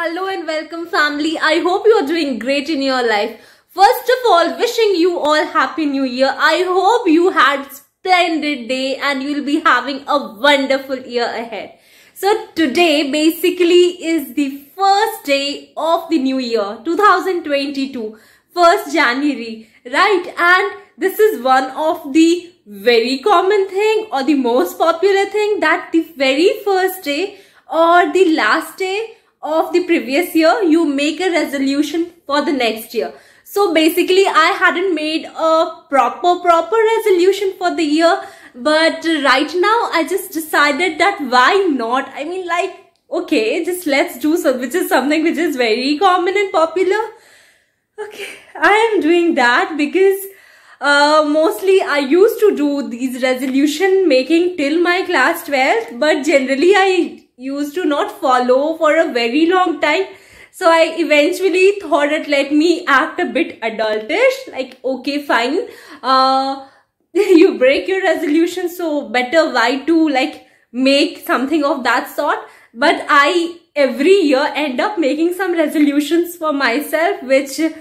Hello and welcome family. I hope you are doing great in your life. First of all, wishing you all happy new year. I hope you had splendid day and you'll be having a wonderful year ahead. So today basically is the first day of the new year 2022, 1st January, right? And this is one of the very common thing or the most popular thing that the very first day or the last day of the previous year, you make a resolution for the next year. So basically, I hadn't made a proper, proper resolution for the year. But right now, I just decided that why not? I mean, like, okay, just let's do so, which is something which is very common and popular. Okay, I am doing that because uh, mostly I used to do these resolution making till my class 12, but generally I used to not follow for a very long time. So I eventually thought that let me act a bit adultish, like okay, fine. Uh, you break your resolution, so better why to like make something of that sort. But I every year end up making some resolutions for myself, which sometimes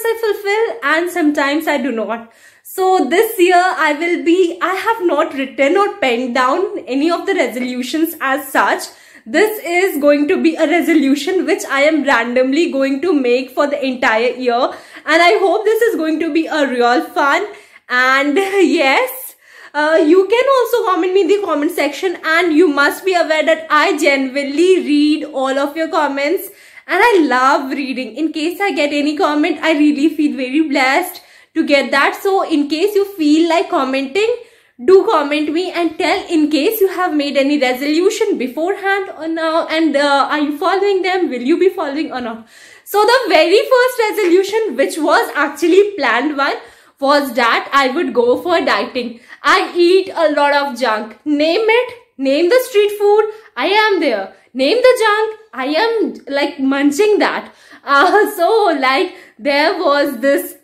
I fulfill and sometimes I do not. So this year I will be, I have not written or penned down any of the resolutions as such. This is going to be a resolution which I am randomly going to make for the entire year. And I hope this is going to be a real fun. And yes, uh, you can also comment me in the comment section and you must be aware that I genuinely read all of your comments and I love reading. In case I get any comment, I really feel very blessed to get that. So in case you feel like commenting, do comment me and tell in case you have made any resolution beforehand or now and uh, are you following them will you be following or not so the very first resolution which was actually planned one was that i would go for dieting i eat a lot of junk name it name the street food i am there name the junk i am like munching that uh, so like there was this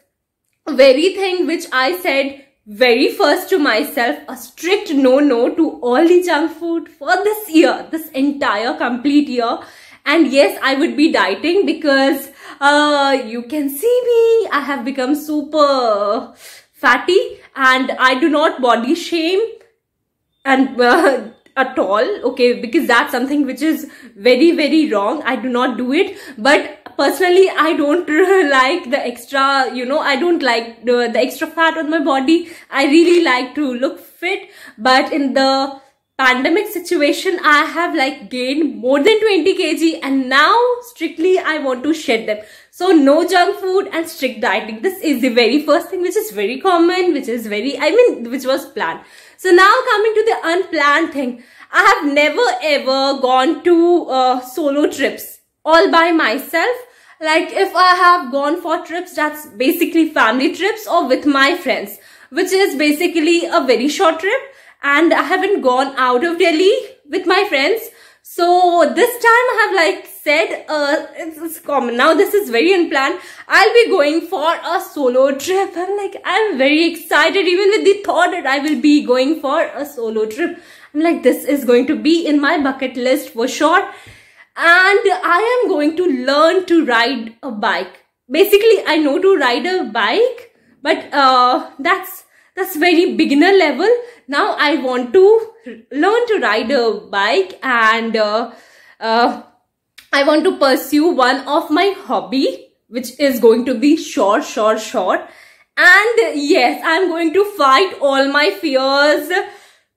very thing which I said very first to myself a strict no-no to all the junk food for this year, this entire complete year. And yes, I would be dieting because uh, you can see me. I have become super fatty and I do not body shame and uh, at all. Okay, because that's something which is very, very wrong. I do not do it. But personally i don't like the extra you know i don't like the, the extra fat on my body i really like to look fit but in the pandemic situation i have like gained more than 20 kg and now strictly i want to shed them so no junk food and strict dieting this is the very first thing which is very common which is very i mean which was planned so now coming to the unplanned thing i have never ever gone to uh, solo trips all by myself like if I have gone for trips, that's basically family trips or with my friends, which is basically a very short trip. And I haven't gone out of Delhi with my friends. So this time I have like said, uh, it's, it's common. Now this is very unplanned. I'll be going for a solo trip. I'm like, I'm very excited even with the thought that I will be going for a solo trip. I'm like, this is going to be in my bucket list for sure and I am going to learn to ride a bike. Basically, I know to ride a bike, but uh, that's that's very beginner level. Now I want to learn to ride a bike, and uh, uh, I want to pursue one of my hobby, which is going to be sure, sure, sure. And yes, I'm going to fight all my fears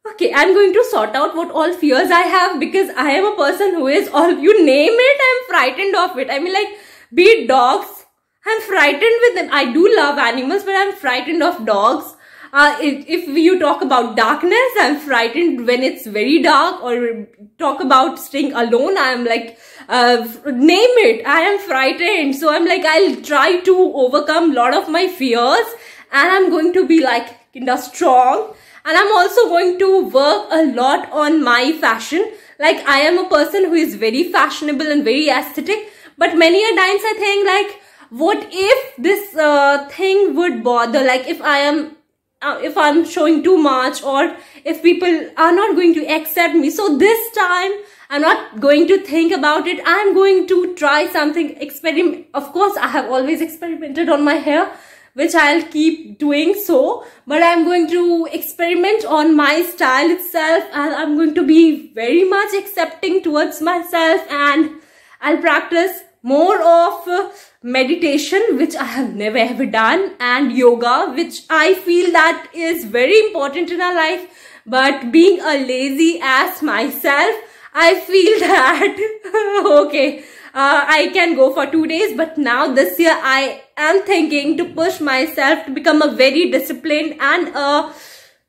okay, I'm going to sort out what all fears I have because I am a person who is all, you name it, I'm frightened of it. I mean like, be it dogs, I'm frightened with them. I do love animals, but I'm frightened of dogs. Uh, if, if you talk about darkness, I'm frightened when it's very dark or talk about staying alone. I'm like, uh, name it. I am frightened. So I'm like, I'll try to overcome a lot of my fears and I'm going to be like, kinda strong and I'm also going to work a lot on my fashion. Like I am a person who is very fashionable and very aesthetic but many a times I think like what if this uh, thing would bother like if I am uh, if I'm showing too much or if people are not going to accept me. So this time I'm not going to think about it. I'm going to try something experiment. Of course, I have always experimented on my hair which I'll keep doing so. But I'm going to experiment on my style itself and I'm going to be very much accepting towards myself and I'll practice more of uh, meditation which I have never ever done and yoga which I feel that is very important in our life but being a lazy ass myself I feel that okay uh, I can go for two days. But now this year I am thinking to push myself to become a very disciplined and a, uh,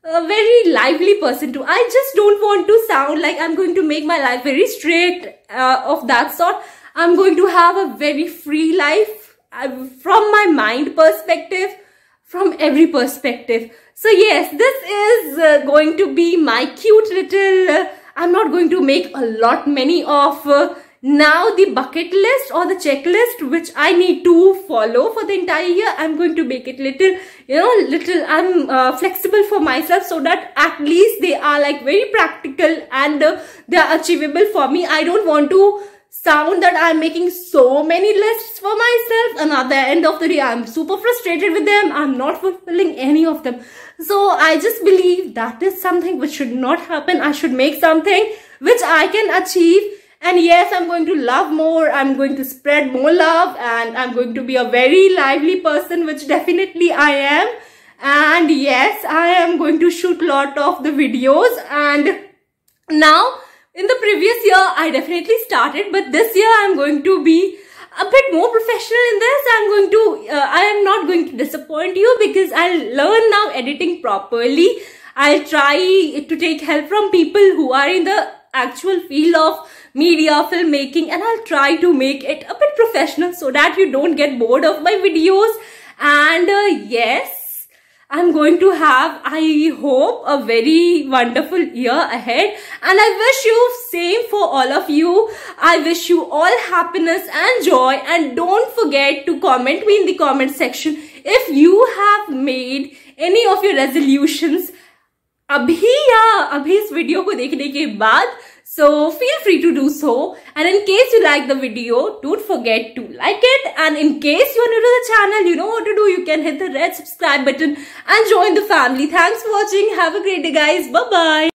a very lively person too. I just don't want to sound like I'm going to make my life very strict uh, of that sort. I'm going to have a very free life uh, from my mind perspective, from every perspective. So yes, this is uh, going to be my cute little, uh, I'm not going to make a lot many of uh, now the bucket list or the checklist which I need to follow for the entire year, I'm going to make it little, you know, little, I'm uh, flexible for myself so that at least they are like very practical and uh, they are achievable for me. I don't want to sound that I'm making so many lists for myself and at the end of the day I'm super frustrated with them. I'm not fulfilling any of them. So I just believe that is something which should not happen. I should make something which I can achieve and yes i'm going to love more i'm going to spread more love and i'm going to be a very lively person which definitely i am and yes i am going to shoot lot of the videos and now in the previous year i definitely started but this year i'm going to be a bit more professional in this i'm going to uh, i am not going to disappoint you because i'll learn now editing properly i'll try to take help from people who are in the actual field of media, filmmaking and I'll try to make it a bit professional so that you don't get bored of my videos. And uh, yes, I'm going to have, I hope, a very wonderful year ahead. And I wish you same for all of you. I wish you all happiness and joy. And don't forget to comment me in the comment section if you have made any of your resolutions अभी या अभी इस video को देखने के बाद so feel free to do so and in case you like the video don't forget to like it and in case you are new the channel you know what to do you can hit the red subscribe button and join the family thanks for watching have a great day guys bye bye